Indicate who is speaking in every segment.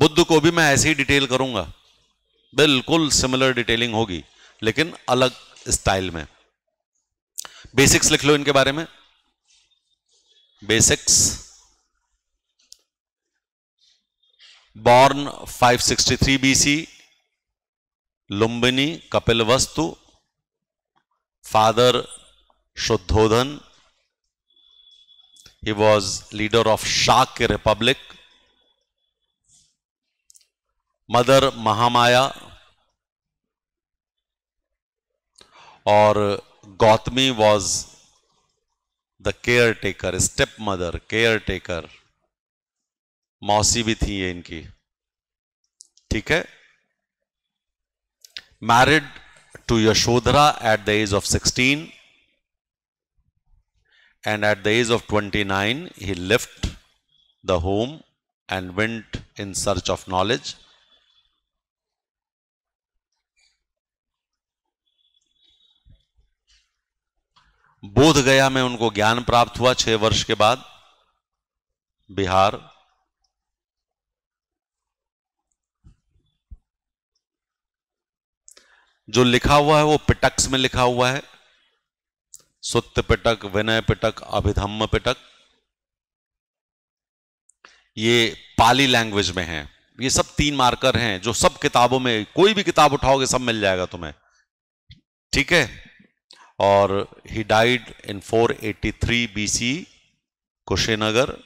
Speaker 1: बुद्ध को भी मैं ऐसे ही डिटेल करूंगा बिल्कुल सिमिलर डिटेलिंग होगी लेकिन अलग स्टाइल में बेसिक्स लिख लो इनके बारे में बेसिक्स बॉर्न 563 बीसी लुम्बिनी वस्तु father Shuddhodana he was leader of Shakya republic mother Mahamaya और Gautami was the caretaker step mother caretaker मौसी भी थी ये इनकी ठीक है married to Yashodhara at the age of 16 at the age of twenty 29 he left the home and went in search of knowledge Bodh Gaya में उनको ज्ञान प्राप्त हुआ छह वर्ष के बाद बिहार जो लिखा हुआ है वो पिटक्स में लिखा हुआ है सुत्त पिटक विनय पिटक अभिधम्म पिटक ये पाली लैंग्वेज में है ये सब तीन मार्कर हैं जो सब किताबों में कोई भी किताब उठाओगे सब मिल जाएगा तुम्हें ठीक है और ही डाइड इन 483 सी कुशीनगर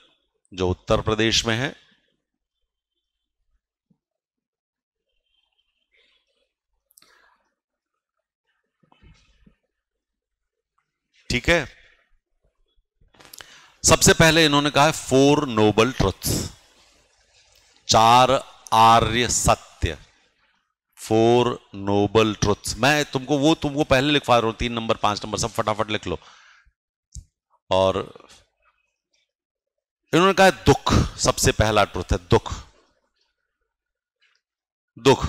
Speaker 1: जो उत्तर प्रदेश में है ठीक है सबसे पहले इन्होंने कहा है फोर नोबल ट्रुथ चार आर्य सत्य फोर नोबल ट्रुथ्स मैं तुमको वो तुमको पहले लिखवा रहा हूं तीन नंबर पांच नंबर सब फटाफट लिख लो और इन्होंने कहा दुख सबसे पहला ट्रुथ है दुख दुख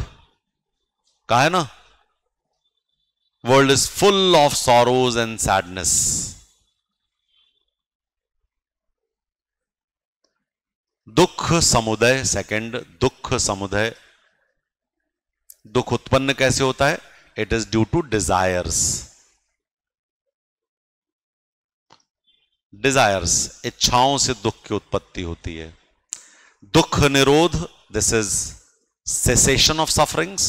Speaker 1: कहा है ना world is full of sorrows and sadness दुख समुदाय सेकंड दुख समुदाय दुख उत्पन्न कैसे होता है it is due to desires desires इच्छाओं से दुख की उत्पत्ति होती है दुख निरोध this is cessation of sufferings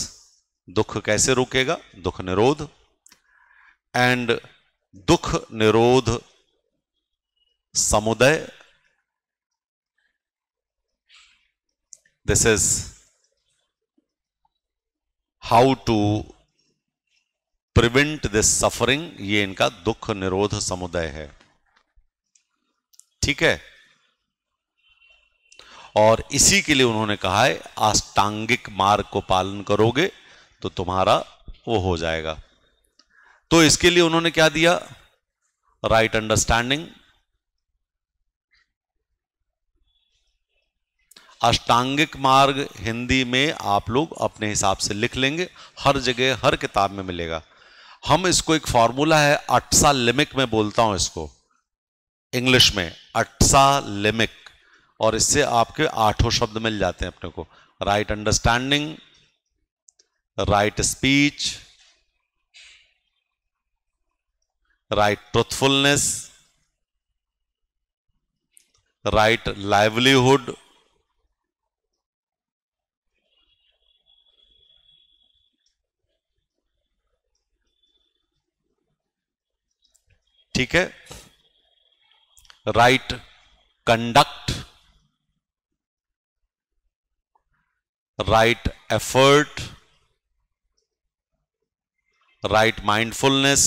Speaker 1: दुख कैसे रुकेगा दुख निरोध एंड दुख निरोध समुदाय this is how to prevent this suffering ये इनका दुख निरोध समुदाय है ठीक है और इसी के लिए उन्होंने कहा है अष्टांगिक मार्ग को पालन करोगे तो तुम्हारा वो हो जाएगा तो इसके लिए उन्होंने क्या दिया राइट अंडरस्टैंडिंग अष्टांगिक मार्ग हिंदी में आप लोग अपने हिसाब से लिख लेंगे हर जगह हर किताब में मिलेगा हम इसको एक फॉर्मूला है अट्सा लिमिक में बोलता हूं इसको इंग्लिश में अट्सा लिमिक और इससे आपके आठों शब्द मिल जाते हैं अपने को right understanding right speech right truthfulness right livelihood ठीक है right conduct right effort right mindfulness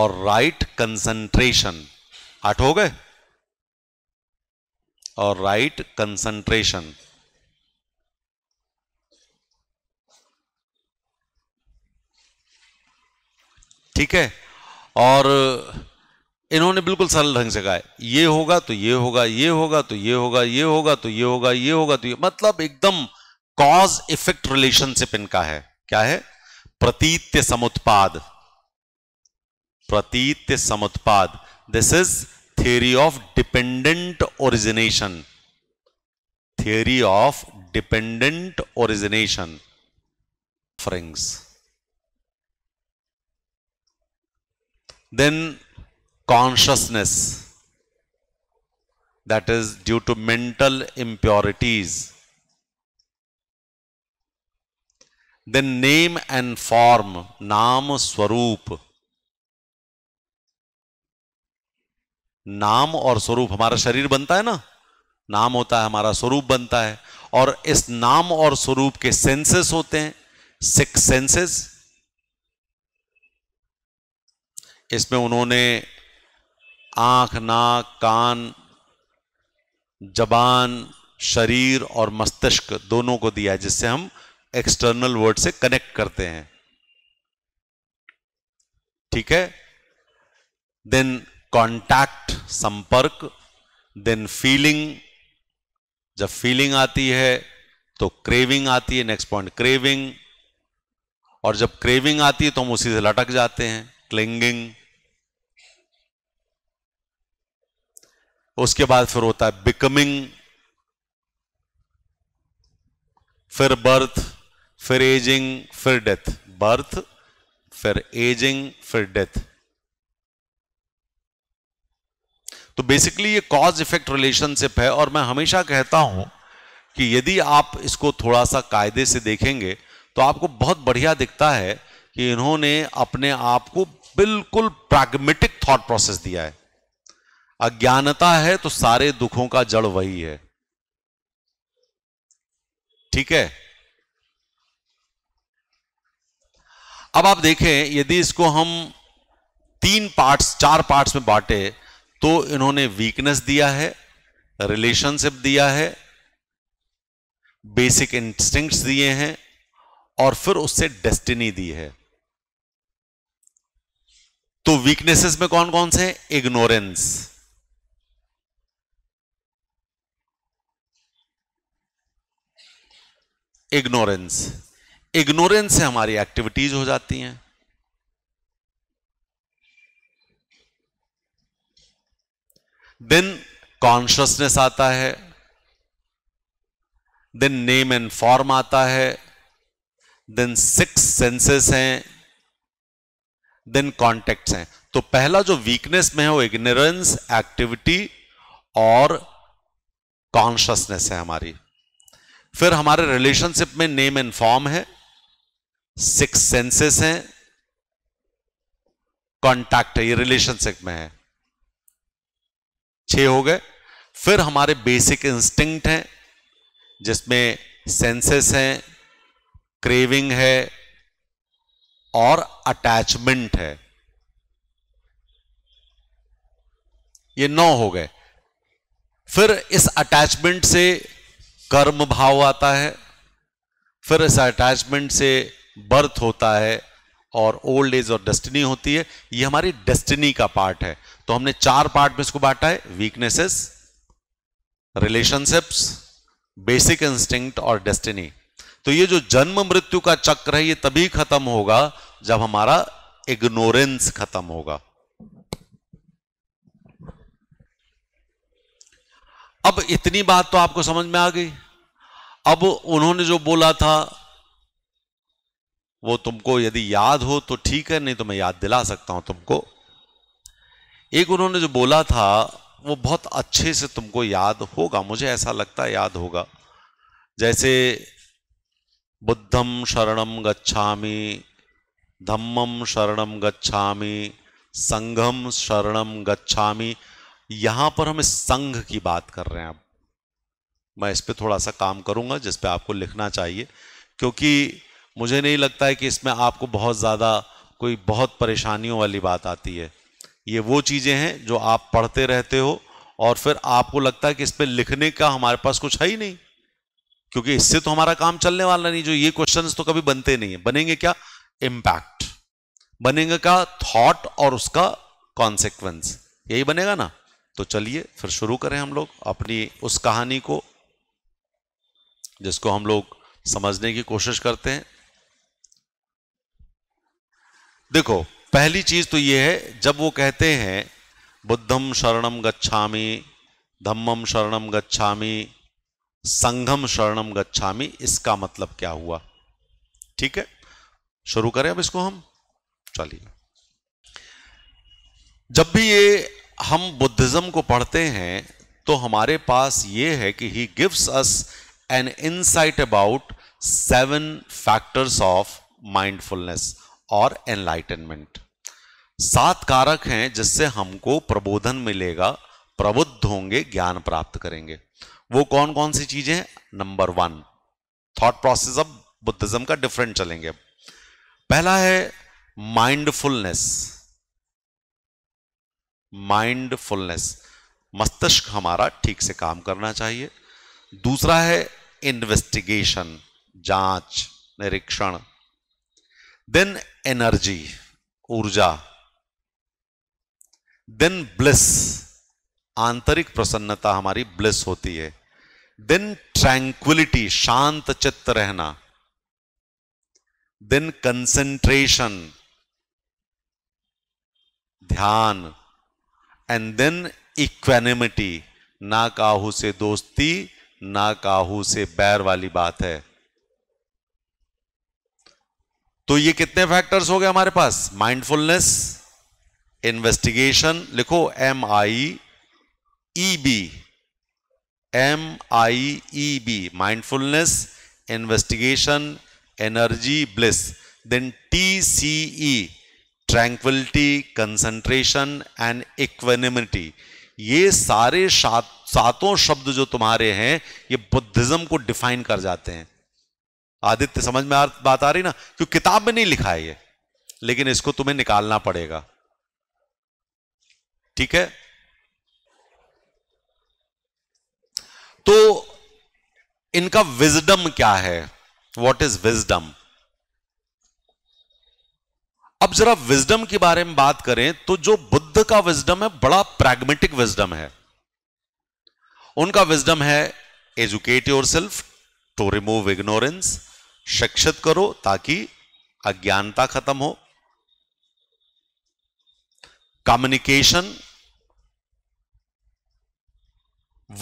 Speaker 1: और राइट कंसंट्रेशन आठ हो गए और राइट कंसंट्रेशन ठीक है और इन्होंने बिल्कुल सरल ढंग से कहा ये होगा तो ये होगा ये होगा तो ये होगा ये होगा तो ये होगा ये होगा तो ये मतलब एकदम कॉज इफेक्ट रिलेशनशिप इनका है क्या है प्रतीत्य समुत्पाद प्रतीत्य समुत्पाद this is theory of dependent origination theory of dependent origination फ्रिंग्स Then consciousness that is due to mental impurities. Then name and form, Naam Swaroop. नाम और स्वरूप हमारा शरीर बनता है ना नाम होता है हमारा स्वरूप बनता है और इस नाम और स्वरूप के सेंसेस होते हैं सिक्स सेंसेस इसमें उन्होंने आँख नाक कान जबान शरीर और मस्तिष्क दोनों को दिया जिससे हम एक्सटर्नल वर्ड से कनेक्ट करते हैं ठीक है देन कॉन्टैक्ट संपर्क देन फीलिंग जब फीलिंग आती है तो क्रेविंग आती है नेक्स्ट पॉइंट क्रेविंग और जब क्रेविंग आती है तो हम उसी से लटक जाते हैं क्लिंगिंग उसके बाद फिर होता है बिकमिंग फिर बर्थ फिर एजिंग फिर डेथ बर्थ फिर एजिंग फिर डेथ तो बेसिकली ये कॉज इफेक्ट रिलेशनशिप है और मैं हमेशा कहता हूं कि यदि आप इसको थोड़ा सा कायदे से देखेंगे तो आपको बहुत बढ़िया दिखता है कि इन्होंने अपने आप को बिल्कुल प्रैग्मेटिक थॉट प्रोसेस दिया है अज्ञानता है तो सारे दुखों का जड़ वही है ठीक है अब आप देखें यदि इसको हम तीन पार्ट्स चार पार्ट्स में बांटे तो इन्होंने वीकनेस दिया है रिलेशनशिप दिया है बेसिक इंस्टिंक्ट्स दिए हैं और फिर उससे डेस्टिनी दी है तो वीकनेसेस में कौन कौन से इग्नोरेंस इग्नोरेंस इग्नोरेंस से हमारी एक्टिविटीज हो जाती हैं देन कॉन्शियसनेस आता है देन नेम एंड फॉर्म आता है देन सिक्स सेंसेस हैं देन कॉन्टेक्ट्स हैं तो पहला जो वीकनेस में है वो इग्नोरेंस एक्टिविटी और कॉन्शियसनेस है हमारी फिर हमारे रिलेशनशिप में नेम एंड फॉर्म है सिक्स सेंसेस हैं कॉन्टैक्ट है ये रिलेशनशिप में है छह हो गए फिर हमारे बेसिक इंस्टिंक्ट हैं जिसमें सेंसेस हैं क्रेविंग है और अटैचमेंट है ये नौ हो गए फिर इस अटैचमेंट से कर्म भाव आता है फिर इस अटैचमेंट से बर्थ होता है और ओल्ड एज और डेस्टिनी होती है ये हमारी डेस्टिनी का पार्ट है तो हमने चार पार्ट में इसको बांटा है वीकनेसेस रिलेशनशिप्स बेसिक इंस्टिंक्ट और डेस्टिनी तो ये जो जन्म मृत्यु का चक्र है ये तभी खत्म होगा जब हमारा इग्नोरेंस खत्म होगा अब इतनी बात तो आपको समझ में आ गई अब उन्होंने जो बोला था वो तुमको यदि याद हो तो ठीक है नहीं तो मैं याद दिला सकता हूं तुमको एक उन्होंने जो बोला था वो बहुत अच्छे से तुमको याद होगा मुझे ऐसा लगता है याद होगा जैसे बुद्धम शरणम गच्छामि धम्मम शरणम गच्छामि संघम शरणम गच्छामि यहां पर हम संघ की बात कर रहे हैं अब मैं इस पर थोड़ा सा काम करूंगा जिसपे आपको लिखना चाहिए क्योंकि मुझे नहीं लगता है कि इसमें आपको बहुत ज़्यादा कोई बहुत परेशानियों वाली बात आती है ये वो चीज़ें हैं जो आप पढ़ते रहते हो और फिर आपको लगता है कि इस पर लिखने का हमारे पास कुछ है ही नहीं क्योंकि इससे तो हमारा काम चलने वाला नहीं जो ये क्वेश्चंस तो कभी बनते नहीं है बनेंगे क्या इम्पैक्ट बनेंगे क्या थॉट और उसका कॉन्सिक्वेंस यही बनेगा ना तो चलिए फिर शुरू करें हम लोग अपनी उस कहानी को जिसको हम लोग समझने की कोशिश करते हैं देखो पहली चीज तो यह है जब वो कहते हैं बुद्धम शरणम गच्छामी धम्मम शरणम गच्छामी संघम शरणम गच्छामी इसका मतलब क्या हुआ ठीक है शुरू करें अब इसको हम चलिए जब भी ये हम बुद्धिज्म को पढ़ते हैं तो हमारे पास ये है कि he gives us an insight about seven factors of mindfulness और एनलाइटनमेंट सात कारक हैं जिससे हमको प्रबोधन मिलेगा प्रबुद्ध होंगे ज्ञान प्राप्त करेंगे वो कौन कौन सी चीजें नंबर वन थॉट प्रोसेस अब बुद्धिज्म का डिफरेंट चलेंगे पहला है माइंडफुलनेस माइंडफुलनेस मस्तिष्क हमारा ठीक से काम करना चाहिए दूसरा है इन्वेस्टिगेशन जांच निरीक्षण देन एनर्जी ऊर्जा देन ब्लिस आंतरिक प्रसन्नता हमारी ब्लिस होती है देन ट्रैंक्विलिटी शांत चित्त रहना देन कंसेंट्रेशन ध्यान एंड देन इक्वेनिमिटी ना काहू से दोस्ती ना काहू से बैर वाली बात है तो ये कितने फैक्टर्स हो गए हमारे पास माइंडफुलनेस इन्वेस्टिगेशन लिखो M I E B M I E B mindfulness investigation energy bliss then T C E tranquillity concentration and equanimity ये सारे सातों शब्द जो तुम्हारे हैं ये बुद्धिज्म को डिफाइन कर जाते हैं आदित्य समझ में आ, बात आ रही ना क्यों किताब में नहीं लिखा है ये लेकिन इसको तुम्हें निकालना पड़ेगा ठीक है तो इनका विजडम क्या है वॉट इज विजडम अब जरा विजडम के बारे में बात करें तो जो बुद्ध का विजडम है बड़ा प्रैग्मेटिक विजडम है उनका विजडम है educate yourself to remove ignorance शिक्षित करो ताकि अज्ञानता खत्म हो communication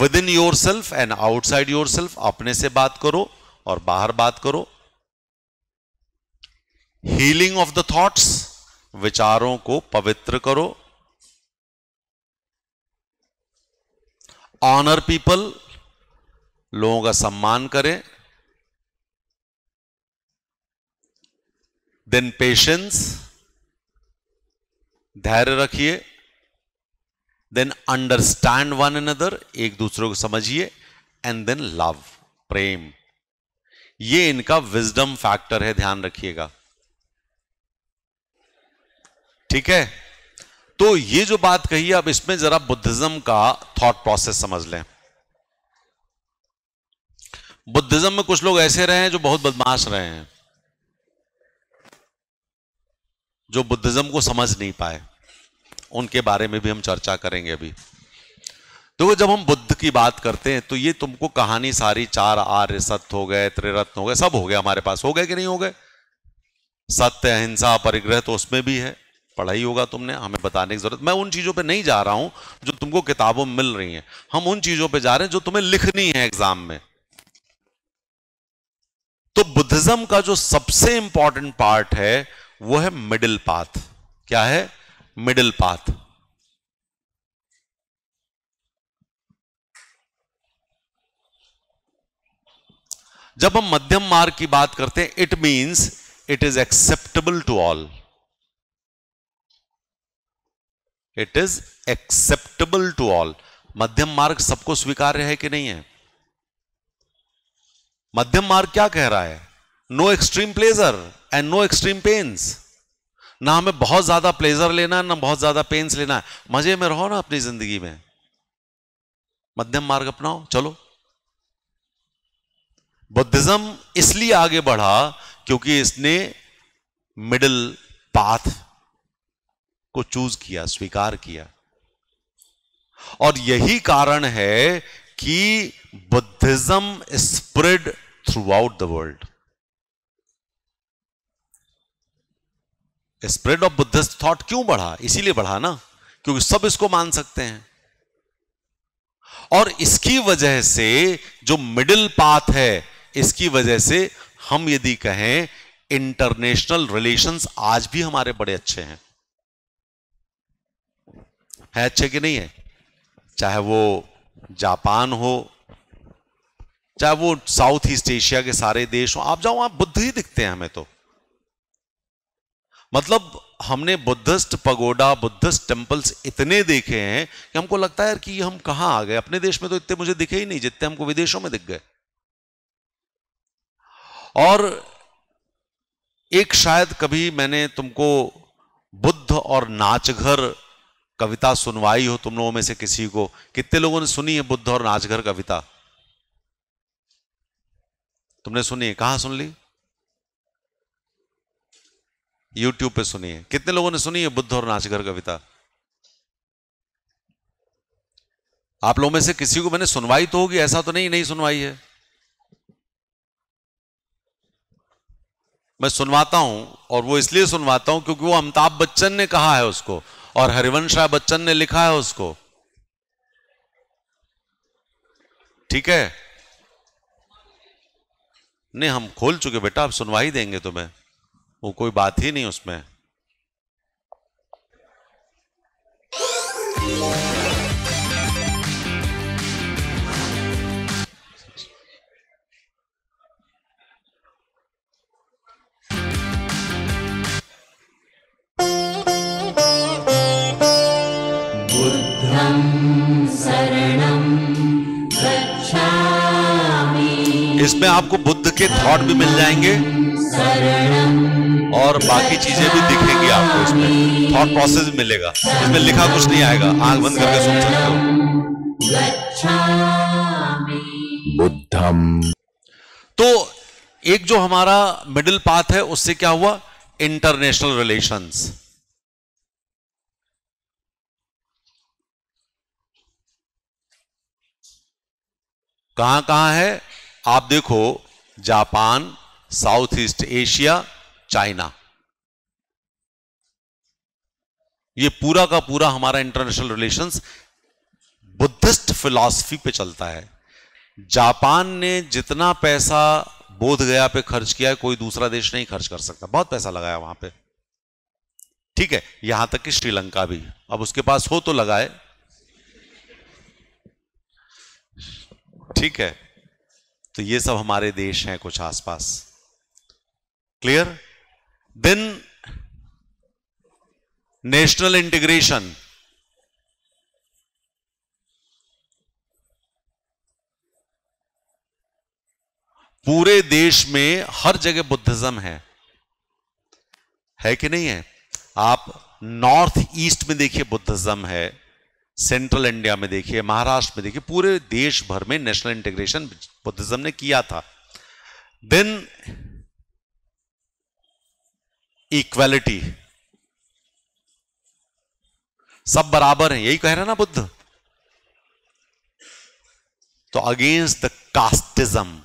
Speaker 1: within yourself and outside yourself अपने से बात करो और बाहर बात करो हीलिंग ऑफ द थॉट्स विचारों को पवित्र करो ऑनर पीपल लोगों का सम्मान करें देन पेशेंस धैर्य रखिए देन अंडरस्टैंड वन अनदर एक दूसरे को समझिए एंड देन लव प्रेम ये इनका विजडम फैक्टर है ध्यान रखिएगा ठीक है तो ये जो बात कही अब इसमें जरा बुद्धिज्म का थॉट प्रोसेस समझ लें बुद्धिज्म में कुछ लोग ऐसे रहे हैं जो बहुत बदमाश रहे हैं जो बुद्धिज्म को समझ नहीं पाए उनके बारे में भी हम चर्चा करेंगे अभी देखो तो जब हम बुद्ध की बात करते हैं तो ये तुमको कहानी सारी चार आर्य सत्य हो गए त्रिरत्न हो गए सब हो गए हमारे पास हो गए कि नहीं हो गए सत्य अहिंसा परिग्रह तो उसमें भी है पढ़ाई होगा तुमने हमें बताने की जरूरत मैं उन चीज़ों पे नहीं जा रहा हूं जो तुमको किताबों मिल रही हैं हम उन चीज़ों पे जा रहे हैं जो तुम्हें लिखनी है एग्जाम में तो बुद्धिज्म का जो सबसे इंपॉर्टेंट पार्ट है वो है मिडिल पाथ क्या है मिडिल पाथ जब हम मध्यम मार्ग की बात करते हैं it means it is acceptable to all it is acceptable to all मध्यम मार्ग सबको स्वीकार्य है कि नहीं है मध्यम मार्ग क्या कह रहा है no extreme pleasure and no extreme pains ना हमें बहुत ज्यादा प्लेजर लेना है ना बहुत ज्यादा पेन्स लेना है मजे में रहो ना अपनी जिंदगी में मध्यम मार्ग अपनाओ चलो बुद्धिज्म इसलिए आगे बढ़ा क्योंकि इसने मिडिल पाथ को चूज किया स्वीकार किया और यही कारण है कि Buddhism spread throughout the world spread of Buddhist thought क्यों बढ़ा इसीलिए बढ़ा ना क्योंकि सब इसको मान सकते हैं और इसकी वजह से जो मिडिल पाथ है इसकी वजह से हम यदि कहें इंटरनेशनल रिलेशंस आज भी हमारे बड़े अच्छे हैं है अच्छे कि नहीं है चाहे वो जापान हो चाहे वो साउथ ईस्ट एशिया के सारे देश हो आप जाओ आप बुद्ध ही दिखते हैं हमें तो मतलब हमने बुद्धिस्ट पगोडा बुद्धिस्ट टेम्पल्स इतने देखे हैं कि हमको लगता है यार कि हम कहां आ गए अपने देश में तो इतने मुझे दिखे ही नहीं जितने हमको विदेशों में दिख गए और एक शायद कभी मैंने तुमको बुद्ध और नाचघर कविता सुनवाई हो तुम लोगों में से किसी को कितने लोगों ने सुनी है बुद्ध और नाचघर कविता तुमने सुनी है कहां सुन ली यूट्यूब पे सुनी है कितने लोगों ने सुनी है बुद्ध और नाचघर कविता आप लोगों में से किसी को मैंने सुनवाई तो होगी ऐसा तो नहीं नहीं सुनवाई है मैं सुनवाता हूं और वो इसलिए सुनवाता हूं क्योंकि वो अमिताभ बच्चन ने कहा है उसको और हरिवंशा बच्चन ने लिखा है उसको ठीक है नहीं हम खोल चुके बेटा आप सुनवाई देंगे तुम्हें वो कोई बात ही नहीं उसमें इसमें आपको बुद्ध के थॉट भी मिल जाएंगे और बाकी चीजें भी दिखेंगी आपको इसमें थॉट प्रोसेस मिलेगा इसमें लिखा कुछ नहीं आएगा आंख बंद करके सुन सकते हो बुद्धम तो एक जो हमारा मिडिल पाथ है उससे क्या हुआ इंटरनेशनल रिलेशंस कहां कहां है आप देखो Japan South East Asia China ये पूरा का पूरा हमारा इंटरनेशनल रिलेशंस बुद्धिस्ट फिलॉसफी पे चलता है जापान ने जितना पैसा बोध गया पे खर्च किया है कोई दूसरा देश नहीं खर्च कर सकता बहुत पैसा लगाया वहां पे ठीक है यहां तक कि श्रीलंका भी अब उसके पास हो तो लगाए ठीक है तो ये सब हमारे देश हैं कुछ आसपास क्लियर देन नेशनल इंटीग्रेशन पूरे देश में हर जगह बुद्धिज्म है है कि नहीं है आप नॉर्थ ईस्ट में देखिए बुद्धिज्म है सेंट्रल इंडिया में देखिए महाराष्ट्र में देखिए पूरे देश भर में नेशनल इंटीग्रेशन बुद्धिज्म ने किया था देन इक्वालिटी सब बराबर हैं यही कह रहे ना बुद्ध तो अगेंस्ट द कास्टिज्म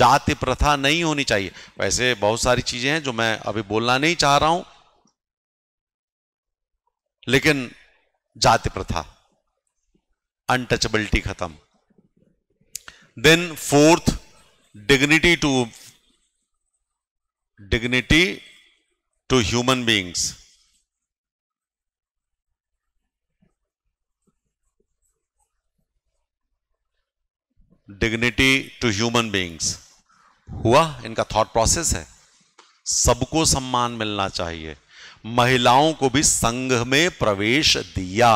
Speaker 1: जाति प्रथा नहीं होनी चाहिए वैसे बहुत सारी चीजें हैं जो मैं अभी बोलना नहीं चाह रहा हूं लेकिन जाति प्रथा अनटचबिलिटी खत्म then fourth dignity to dignity to human beings dignity to human beings हुआ इनका थॉट प्रोसेस है सबको सम्मान मिलना चाहिए महिलाओं को भी संघ में प्रवेश दिया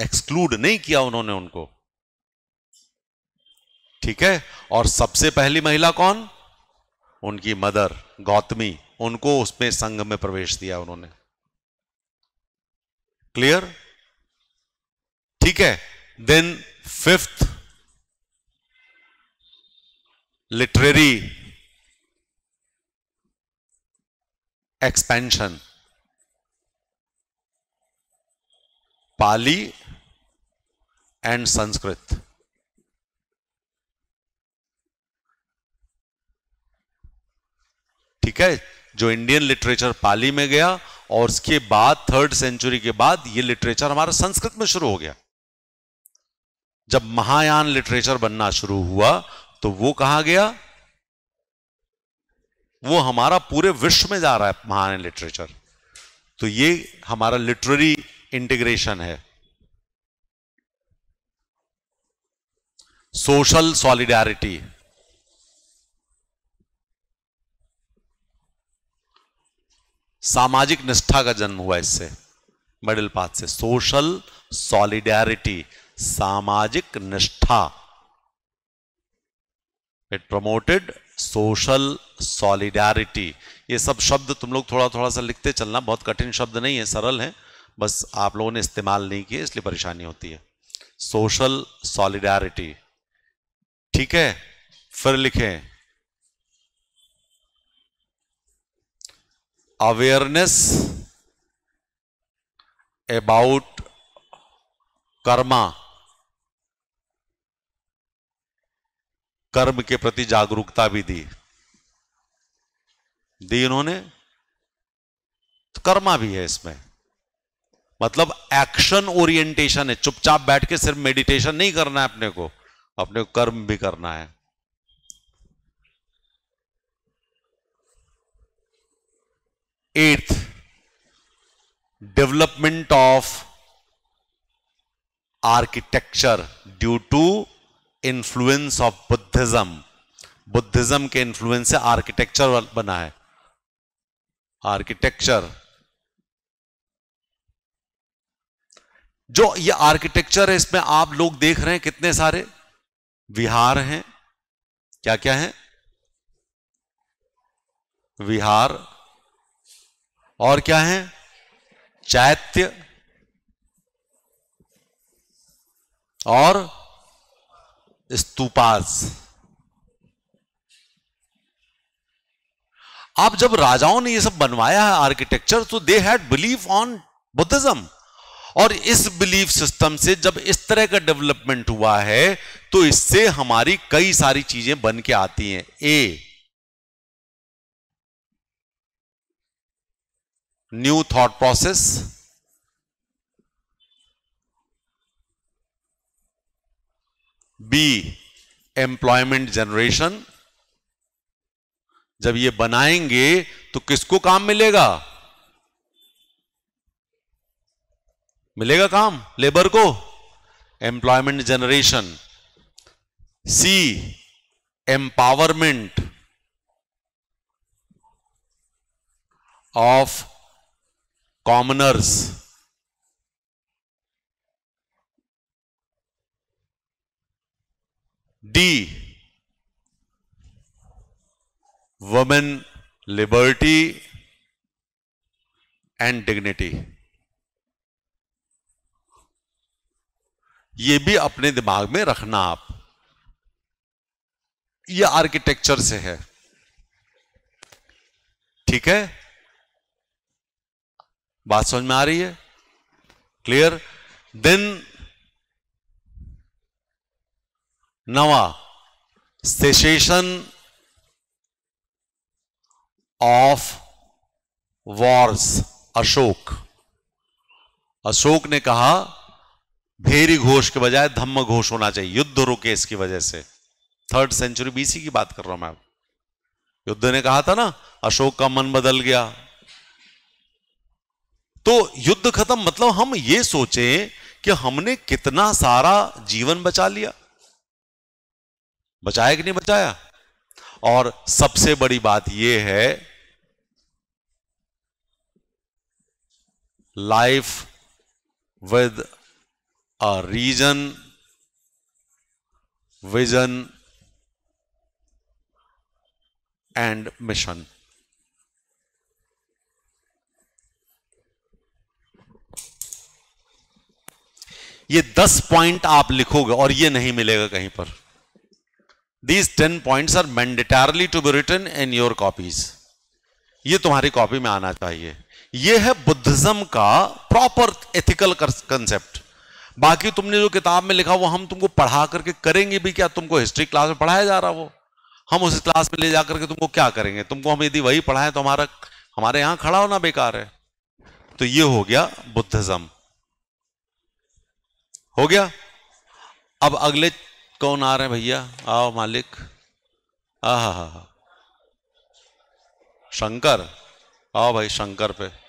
Speaker 1: एक्सक्लूड नहीं किया उन्होंने उनको ठीक है और सबसे पहली महिला कौन उनकी मदर गौतमी उनको उसमें संघ में प्रवेश दिया उन्होंने क्लियर ठीक है then fifth literary expansion Pali and Sanskrit ठीक है जो इंडियन लिटरेचर पाली में गया और उसके बाद थर्ड सेंचुरी के बाद ये लिटरेचर हमारा संस्कृत में शुरू हो गया जब महायान लिटरेचर बनना शुरू हुआ तो वो कहा गया वो हमारा पूरे विश्व में जा रहा है महायान लिटरेचर तो ये हमारा लिटरेरी इंटीग्रेशन है सोशल सॉलिडारिटी सामाजिक निष्ठा का जन्म हुआ इससे मिडिल पाथ से सोशल सॉलिडारिटी सामाजिक निष्ठा इट प्रमोटेड सोशल सॉलिडारिटी ये सब शब्द तुम लोग थोड़ा थोड़ा सा लिखते चलना बहुत कठिन शब्द नहीं है सरल है बस आप लोगों ने इस्तेमाल नहीं किया इसलिए परेशानी होती है सोशल सॉलिडारिटी ठीक है फिर लिखें अवेयरनेस अबाउट कर्मा कर्म के प्रति जागरूकता भी दी दी इन्होंने तो कर्मा भी है इसमें मतलब एक्शन ओरिएंटेशन है चुपचाप बैठ के सिर्फ मेडिटेशन नहीं करना है अपने को अपने को कर्म भी करना है eighth development of architecture due to influence of Buddhism Buddhism के इन्फ्लुएंस से आर्किटेक्चर बना है आर्किटेक्चर जो ये आर्किटेक्चर है इसमें आप लोग देख रहे हैं कितने सारे विहार हैं क्या क्या है विहार और क्या है चैत्य और स्तूपाज आप जब राजाओं ने ये सब बनवाया है आर्किटेक्चर तो they had believe on Buddhism और इस बिलीफ सिस्टम से जब इस तरह का डेवलपमेंट हुआ है तो इससे हमारी कई सारी चीजें बन के आती हैं A new thought process B employment generation जब ये बनाएंगे तो किसको काम मिलेगा मिलेगा काम लेबर को employment generation C empowerment of commoners D women liberty and dignity ये भी अपने दिमाग में रखना आप ये आर्किटेक्चर से है ठीक है बात समझ में आ रही है क्लियर देन नवा cessation of wars Ashoka Ashoka ने कहा भेरी घोष के बजाय धम्म घोष होना चाहिए युद्ध रुके इसकी वजह से थर्ड सेंचुरी बीसी की बात कर रहा हूं मैं युद्ध ने कहा था ना अशोक का मन बदल गया तो युद्ध खत्म मतलब हम ये सोचें कि हमने कितना सारा जीवन बचा लिया बचाया कि नहीं बचाया और सबसे बड़ी बात यह है life with are reason, vision, and mission. ये दस पॉइंट आप लिखोगे और ये नहीं मिलेगा कहीं पर these ten points are mandatorily to be return in your copies ये तुम्हारी कॉपी में आना चाहिए यह है बुद्धिज्म का प्रॉपर एथिकल कंसेप्ट बाकी तुमने जो किताब में लिखा वो हम तुमको पढ़ा करके करेंगे भी क्या तुमको हिस्ट्री क्लास में पढ़ाया जा रहा वो हम उस क्लास में ले जा करके तुमको क्या करेंगे तुमको हम यदि वही पढ़ाएं तो हमारा हमारे यहां खड़ा होना बेकार है तो ये हो गया बुद्धिज्म हो गया अब अगले कौन आ रहे हैं भैया आओ मालिक हा शंकर आओ भाई शंकर पे